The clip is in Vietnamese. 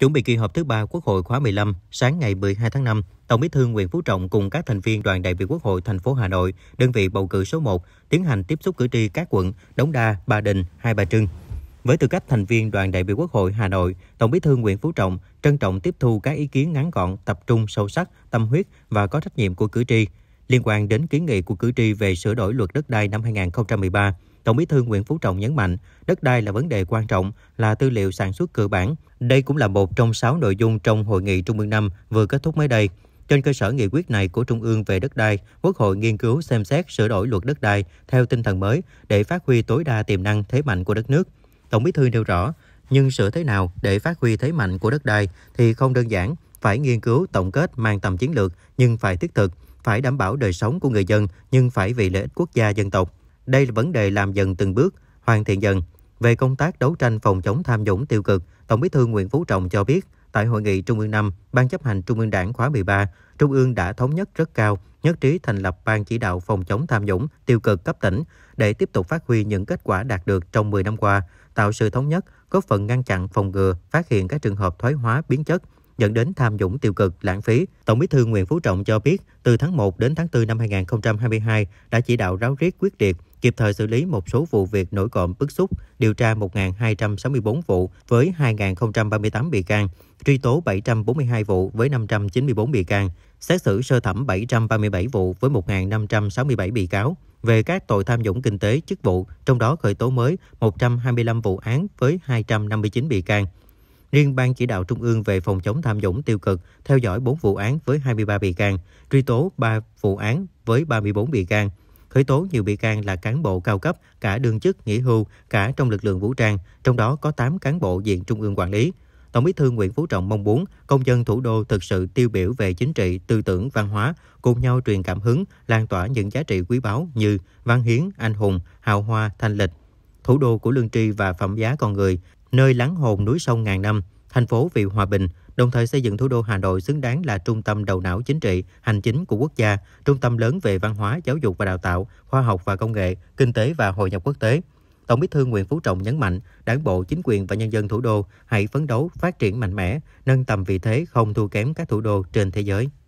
Chuẩn bị kỳ họp thứ ba Quốc hội khóa 15, sáng ngày 12 tháng 5, Tổng Bí thư Nguyễn Phú Trọng cùng các thành viên đoàn đại biểu Quốc hội thành phố Hà Nội, đơn vị bầu cử số 1, tiến hành tiếp xúc cử tri các quận Đống Đa, Ba Đình, Hai Bà Trưng. Với tư cách thành viên đoàn đại biểu Quốc hội Hà Nội, Tổng Bí thư Nguyễn Phú Trọng trân trọng tiếp thu các ý kiến ngắn gọn, tập trung sâu sắc, tâm huyết và có trách nhiệm của cử tri liên quan đến kiến nghị của cử tri về sửa đổi luật đất đai năm 2013 Tổng Bí thư Nguyễn Phú Trọng nhấn mạnh, đất đai là vấn đề quan trọng, là tư liệu sản xuất cơ bản. Đây cũng là một trong 6 nội dung trong hội nghị Trung ương năm vừa kết thúc mới đây. Trên cơ sở nghị quyết này của Trung ương về đất đai, Quốc hội nghiên cứu xem xét sửa đổi luật đất đai theo tinh thần mới để phát huy tối đa tiềm năng thế mạnh của đất nước. Tổng Bí thư nêu rõ, nhưng sửa thế nào để phát huy thế mạnh của đất đai thì không đơn giản, phải nghiên cứu tổng kết mang tầm chiến lược nhưng phải thiết thực, phải đảm bảo đời sống của người dân nhưng phải vì lợi ích quốc gia dân tộc đây là vấn đề làm dần từng bước, hoàn thiện dần. Về công tác đấu tranh phòng chống tham nhũng tiêu cực, Tổng Bí thư Nguyễn Phú Trọng cho biết, tại hội nghị Trung ương 5, Ban chấp hành Trung ương Đảng khóa 13, Trung ương đã thống nhất rất cao, nhất trí thành lập Ban chỉ đạo phòng chống tham nhũng tiêu cực cấp tỉnh để tiếp tục phát huy những kết quả đạt được trong 10 năm qua, tạo sự thống nhất, góp phần ngăn chặn phòng ngừa, phát hiện các trường hợp thoái hóa biến chất, dẫn đến tham nhũng tiêu cực, lãng phí. Tổng Bí thư Nguyễn Phú Trọng cho biết, từ tháng 1 đến tháng 4 năm 2022 đã chỉ đạo ráo riết quyết liệt kịp thời xử lý một số vụ việc nổi cộm bức xúc, điều tra 1.264 vụ với 2.038 bị can, truy tố 742 vụ với 594 bị can, xét xử sơ thẩm 737 vụ với 1.567 bị cáo về các tội tham nhũng kinh tế chức vụ, trong đó khởi tố mới 125 vụ án với 259 bị can. Riêng Ban chỉ đạo Trung ương về phòng chống tham nhũng tiêu cực theo dõi 4 vụ án với 23 bị can, truy tố 3 vụ án với 34 bị can, khởi tố nhiều bị can là cán bộ cao cấp, cả đương chức, nghỉ hưu, cả trong lực lượng vũ trang, trong đó có 8 cán bộ diện Trung ương quản lý. Tổng Bí thư Nguyễn Phú Trọng mong muốn công dân thủ đô thực sự tiêu biểu về chính trị, tư tưởng, văn hóa, cùng nhau truyền cảm hứng, lan tỏa những giá trị quý báu như văn hiến, anh hùng, hào hoa, thanh lịch. Thủ đô của lương tri và phẩm giá con người, nơi lắng hồn núi sông ngàn năm, thành phố vì hòa bình, đồng thời xây dựng thủ đô Hà Nội xứng đáng là trung tâm đầu não chính trị, hành chính của quốc gia, trung tâm lớn về văn hóa, giáo dục và đào tạo, khoa học và công nghệ, kinh tế và hội nhập quốc tế. Tổng Bí thư Nguyễn Phú Trọng nhấn mạnh, Đảng bộ, chính quyền và nhân dân thủ đô hãy phấn đấu phát triển mạnh mẽ, nâng tầm vị thế không thua kém các thủ đô trên thế giới.